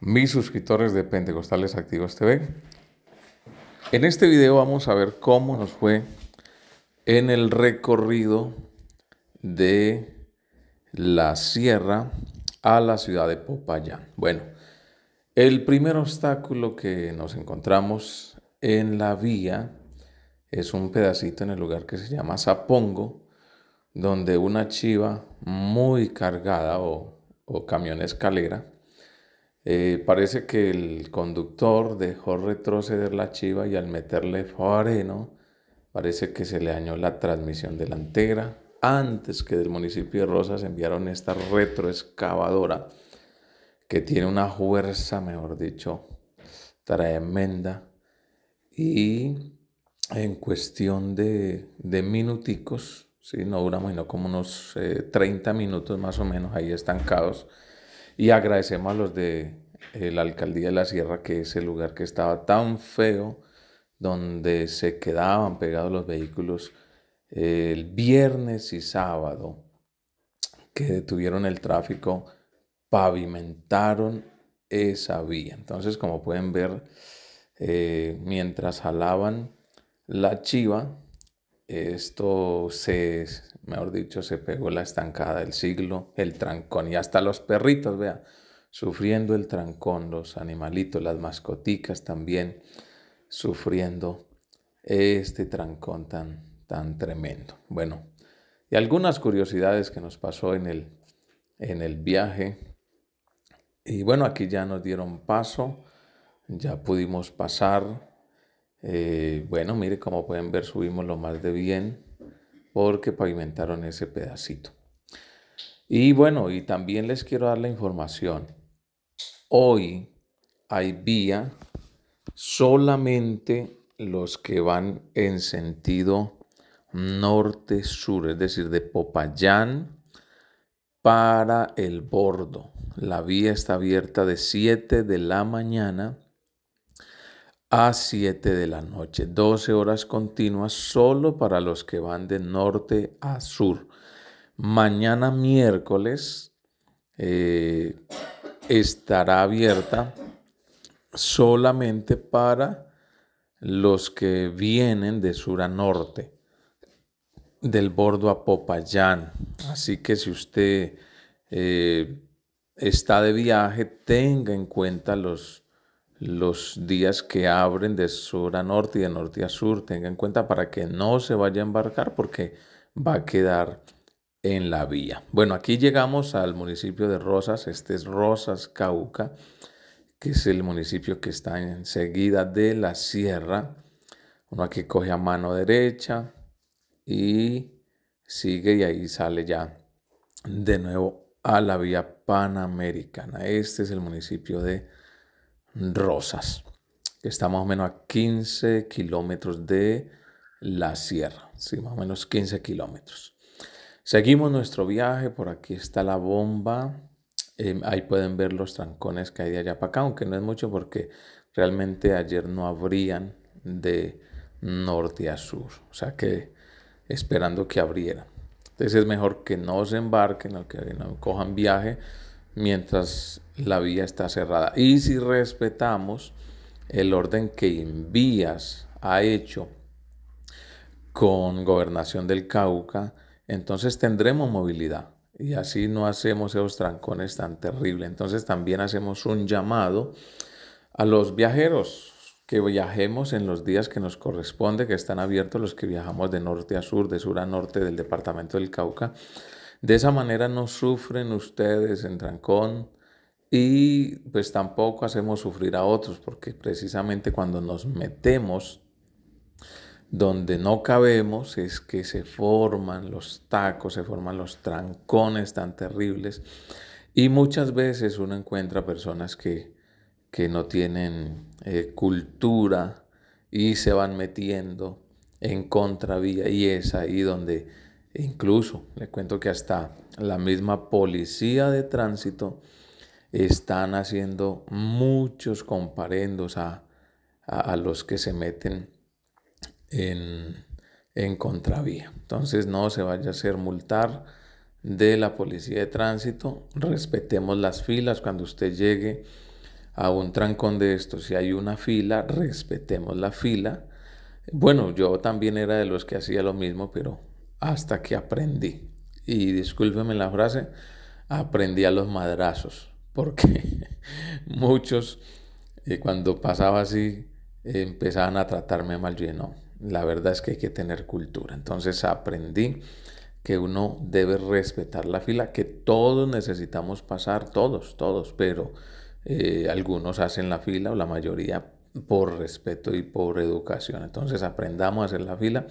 mis suscriptores de Pentecostales Activos TV. En este video vamos a ver cómo nos fue en el recorrido de la sierra a la ciudad de Popayán. Bueno, el primer obstáculo que nos encontramos en la vía es un pedacito en el lugar que se llama Zapongo, donde una chiva muy cargada o, o camión escalera eh, parece que el conductor dejó retroceder la chiva y al meterle freno, parece que se le dañó la transmisión delantera. Antes que del municipio de Rosas enviaron esta retroexcavadora que tiene una fuerza, mejor dicho, tremenda. Y en cuestión de, de minuticos, ¿sí? no duramos sino como unos 30 eh, minutos más o menos ahí estancados y agradecemos a los de eh, la alcaldía de la Sierra, que ese lugar que estaba tan feo, donde se quedaban pegados los vehículos eh, el viernes y sábado, que detuvieron el tráfico, pavimentaron esa vía. Entonces, como pueden ver, eh, mientras jalaban la chiva, esto se, mejor dicho, se pegó la estancada del siglo, el trancón y hasta los perritos, vea, sufriendo el trancón, los animalitos, las mascoticas también sufriendo este trancón tan, tan tremendo. Bueno, y algunas curiosidades que nos pasó en el, en el viaje. Y bueno, aquí ya nos dieron paso, ya pudimos pasar eh, bueno, mire, como pueden ver, subimos lo más de bien porque pavimentaron ese pedacito. Y bueno, y también les quiero dar la información. Hoy hay vía solamente los que van en sentido norte-sur, es decir, de Popayán para el bordo. La vía está abierta de 7 de la mañana a 7 de la noche, 12 horas continuas solo para los que van de norte a sur. Mañana miércoles eh, estará abierta solamente para los que vienen de sur a norte, del bordo a Popayán. Así que si usted eh, está de viaje, tenga en cuenta los los días que abren de sur a norte y de norte a sur. Tenga en cuenta para que no se vaya a embarcar porque va a quedar en la vía. Bueno, aquí llegamos al municipio de Rosas. Este es Rosas Cauca, que es el municipio que está enseguida de la sierra. Uno aquí coge a mano derecha y sigue y ahí sale ya de nuevo a la vía panamericana. Este es el municipio de Rosas, que está más o menos a 15 kilómetros de la sierra, sí, más o menos 15 kilómetros. Seguimos nuestro viaje, por aquí está la bomba, em, ahí pueden ver los trancones que hay de allá para acá, aunque no es mucho porque realmente ayer no abrían de norte a sur, o sea que esperando que abrieran. Entonces es mejor que no se embarquen, que no cojan viaje, mientras la vía está cerrada. Y si respetamos el orden que envías ha hecho con gobernación del Cauca, entonces tendremos movilidad y así no hacemos esos trancones tan terribles. Entonces también hacemos un llamado a los viajeros que viajemos en los días que nos corresponde, que están abiertos los que viajamos de norte a sur, de sur a norte del departamento del Cauca, de esa manera no sufren ustedes en trancón y pues tampoco hacemos sufrir a otros, porque precisamente cuando nos metemos donde no cabemos es que se forman los tacos, se forman los trancones tan terribles y muchas veces uno encuentra personas que, que no tienen eh, cultura y se van metiendo en contravía y es ahí donde Incluso le cuento que hasta la misma policía de tránsito están haciendo muchos comparendos a, los que se meten en, en contravía. Entonces no se vaya a hacer multar de la policía de tránsito. Respetemos las filas cuando usted llegue a un trancón de estos. Si hay una fila, respetemos la fila. Bueno, yo también era de los que hacía lo mismo, pero hasta que aprendí. Y discúlpeme la frase, aprendí a los madrazos, porque muchos eh, cuando pasaba así empezaban a tratarme mal. Yo no, la verdad es que hay que tener cultura. Entonces aprendí que uno debe respetar la fila, que todos necesitamos pasar, todos, todos, pero eh, algunos hacen la fila o la mayoría por respeto y por educación. Entonces aprendamos a hacer la fila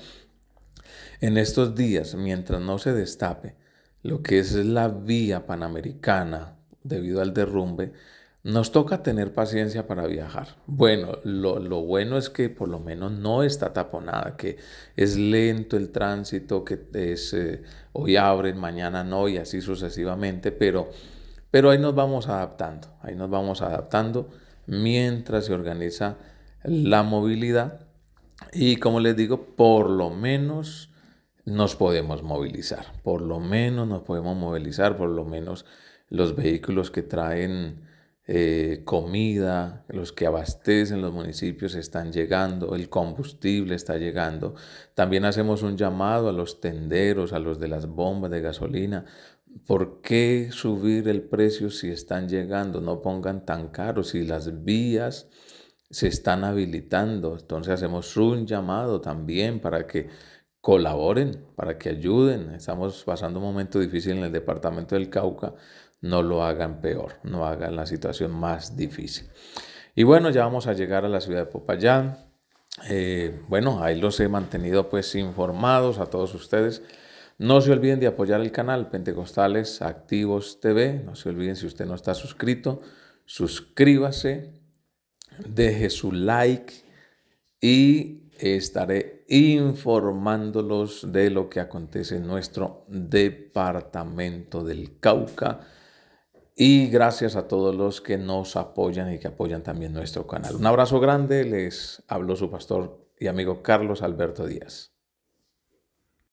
en estos días, mientras no se destape lo que es la vía panamericana debido al derrumbe, nos toca tener paciencia para viajar. Bueno, lo, bueno es que por lo menos no está taponada, que es lento el tránsito, que eh, hoy abren, mañana no y así sucesivamente, pero, pero ahí nos vamos adaptando, ahí nos vamos adaptando mientras se organiza la movilidad y como les digo, por lo menos nos podemos movilizar, por lo menos nos podemos movilizar, por lo menos los vehículos que traen eh, comida, los que abastecen los municipios están llegando, el combustible está llegando. También hacemos un llamado a los tenderos, a los de las bombas de gasolina. ¿Por qué subir el precio si están llegando? No pongan tan caro si las vías se están habilitando. Entonces hacemos un llamado también para que colaboren, para que ayuden. Estamos pasando un momento difícil en el departamento del Cauca. No lo hagan peor, no hagan la situación más difícil. Y bueno, ya vamos a llegar a la ciudad de Popayán. Eh, bueno, ahí los he mantenido pues informados a todos ustedes. No se olviden de apoyar el canal Pentecostales Activos TV. No se olviden si usted no está suscrito, suscríbase deje su like y estaré informándolos de lo que acontece en nuestro departamento del Cauca. Y gracias a todos los que nos apoyan y que apoyan también nuestro canal. Un abrazo grande, les habló su pastor y amigo Carlos Alberto Díaz.